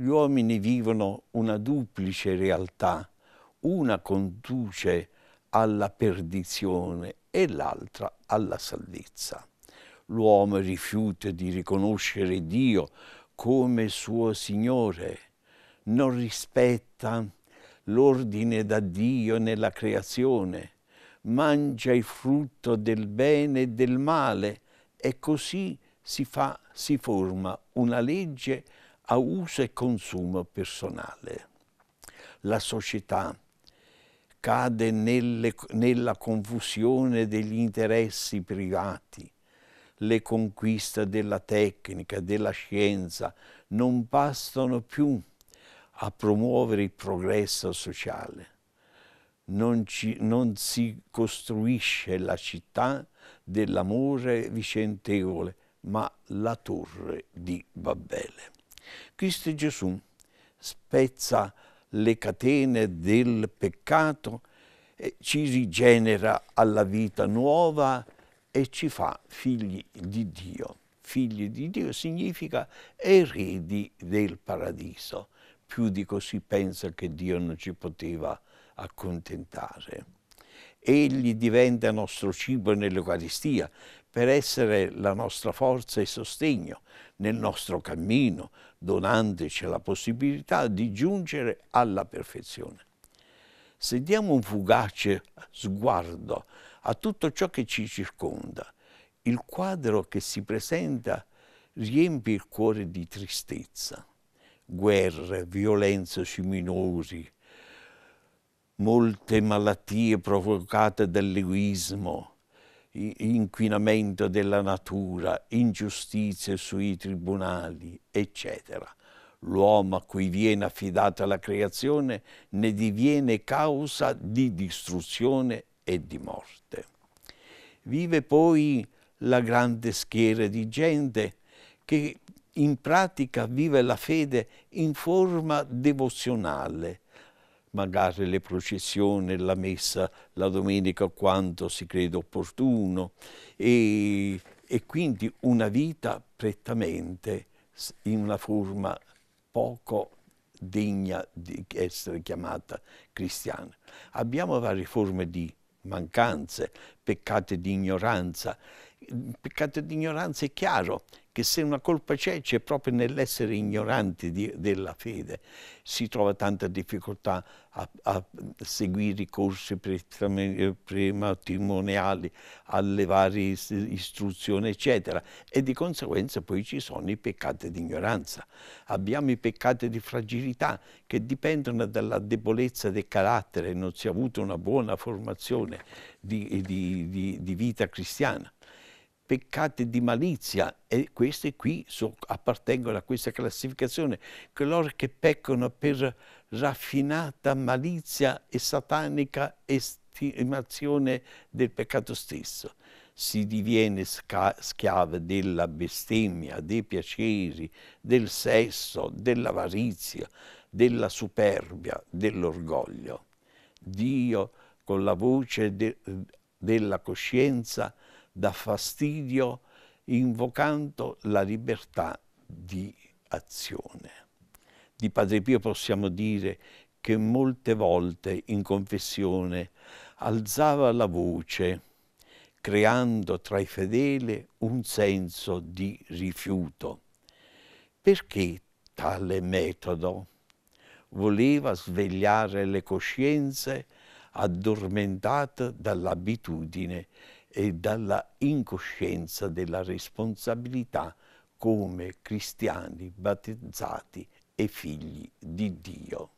Gli uomini vivono una duplice realtà, una conduce alla perdizione e l'altra alla salvezza. L'uomo rifiuta di riconoscere Dio come suo Signore, non rispetta l'ordine da Dio nella creazione, mangia il frutto del bene e del male e così si, fa, si forma una legge a uso e consumo personale. La società cade nelle, nella confusione degli interessi privati. Le conquiste della tecnica, della scienza non bastano più a promuovere il progresso sociale. Non, ci, non si costruisce la città dell'amore vicentevole, ma la torre di Babele. Cristo Gesù spezza le catene del peccato, ci rigenera alla vita nuova e ci fa figli di Dio. Figli di Dio significa eredi del paradiso. Più di così pensa che Dio non ci poteva accontentare. Egli diventa nostro cibo nell'Eucaristia, per essere la nostra forza e sostegno nel nostro cammino, donandoci la possibilità di giungere alla perfezione. Se diamo un fugace sguardo a tutto ciò che ci circonda, il quadro che si presenta riempie il cuore di tristezza. Guerre, violenze sui minori, molte malattie provocate dall'egoismo, inquinamento della natura, ingiustizie sui tribunali, eccetera. L'uomo a cui viene affidata la creazione ne diviene causa di distruzione e di morte. Vive poi la grande schiera di gente che in pratica vive la fede in forma devozionale, magari le processioni, la messa la domenica quando si crede opportuno e, e quindi una vita prettamente in una forma poco degna di essere chiamata cristiana. Abbiamo varie forme di mancanze, peccati di ignoranza. Il peccato di ignoranza è chiaro che se una colpa c'è, c'è proprio nell'essere ignoranti di, della fede. Si trova tanta difficoltà a, a seguire i corsi prematrimoniali, alle varie istruzioni, eccetera. E di conseguenza poi ci sono i peccati di ignoranza. Abbiamo i peccati di fragilità che dipendono dalla debolezza del carattere, non si è avuta una buona formazione di, di, di vita cristiana peccati di malizia e questi qui so, appartengono a questa classificazione, coloro che peccano per raffinata malizia e satanica estimazione del peccato stesso. Si diviene schiave della bestemmia, dei piaceri, del sesso, dell'avarizia, della superbia, dell'orgoglio. Dio con la voce de della coscienza dà fastidio invocando la libertà di azione. Di Padre Pio possiamo dire che molte volte in confessione alzava la voce creando tra i fedeli un senso di rifiuto. Perché tale metodo? Voleva svegliare le coscienze addormentate dall'abitudine e dalla incoscienza della responsabilità come cristiani battezzati e figli di Dio.